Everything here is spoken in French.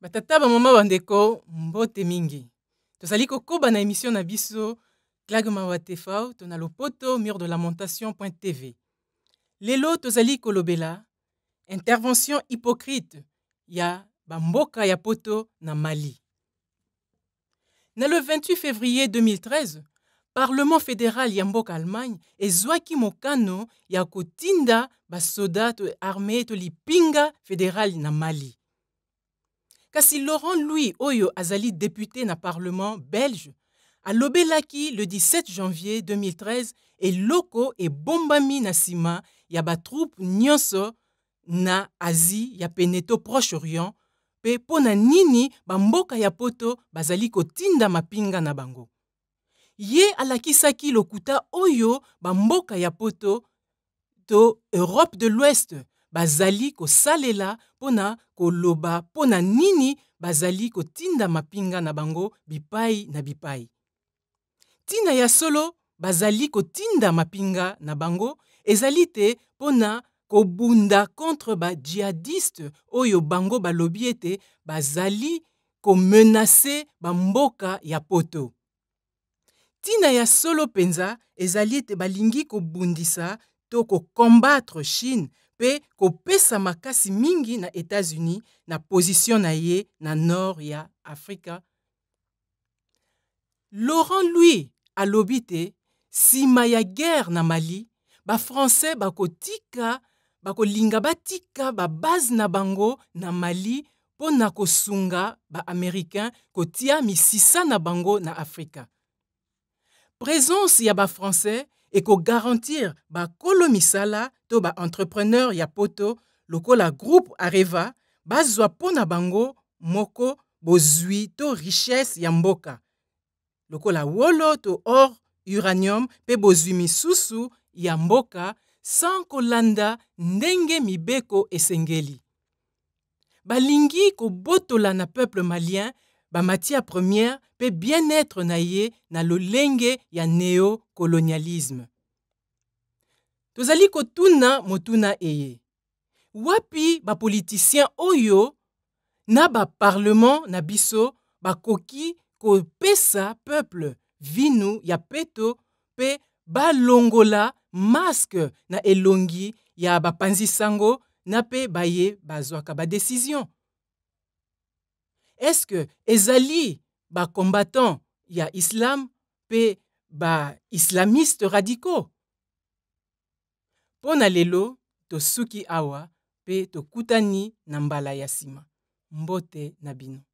batata bamama bandeko mbote mingi tozali kokoba na emission na biso klagma mawa tv tonalo lopoto mur de lamentation tv lelo tozali kolobela intervention hypocrite ya bamboka ya poto na mali na le 28 février 2013 parlement fédéral ya mboka allemagne ezwaki mokano ya kotinda basoda to to tolipinga fédéral na mali kasi laurent louis oyo azali député na parlement belge alobelaki le 17 janvier 2013 et loco na sima ya yabatroupe nyonso na asie ya proche orient pe pona na nini bamboka ya poto bazali kotinda mapinga na bango ye alakisaki lokuta oyo bamboka ya poto to europe de l'ouest bazali kosalela mpo na koloba mpo na nini bazali kotinda mampinga na bango bipai na bipai ntina ya solo bazali kotinda mampinga na bango ezali te mpo na kobunda contre bajihadiste oyo bango balobi ete bazali komenase bamboka ya poto ntina ya solo mpenza ezali ete balingi kobundisa to kokombatre chine mpe kopesa makasi mingi na états unis na position na na nord ya afrika laurent louis a te si ya guerre na mali bafrançais bakotika bakolinga batika babase na bango na mali mpo na kosunga Américain kotia misisa na bango na afrika présence ya français garantir, ba misala to entrepreneur ya poto lokola groupe areva bazwa pona bango moko bozwi to richesse ya mboka lokola wolo to or uranium pe bozwi misusu ya mboka sans kolanda ndenge mibeko esengeli balingi kobotola na peuple malien bamatia première peut bien-être na ye na lolenge ya neokolonialisme tozali kotuna motuna eye wapi ba politicien oyo na parlement na biso ko pesa peuple vinu ya peto ba longola masque, na elongi ya bapanzi sango na pe baye ba décision. Est-ce que ezali y a islam pe ba radicaux? radicaux? ponalelo to suki awa pe to Kutani Nambala Yasima. mbote Nabino.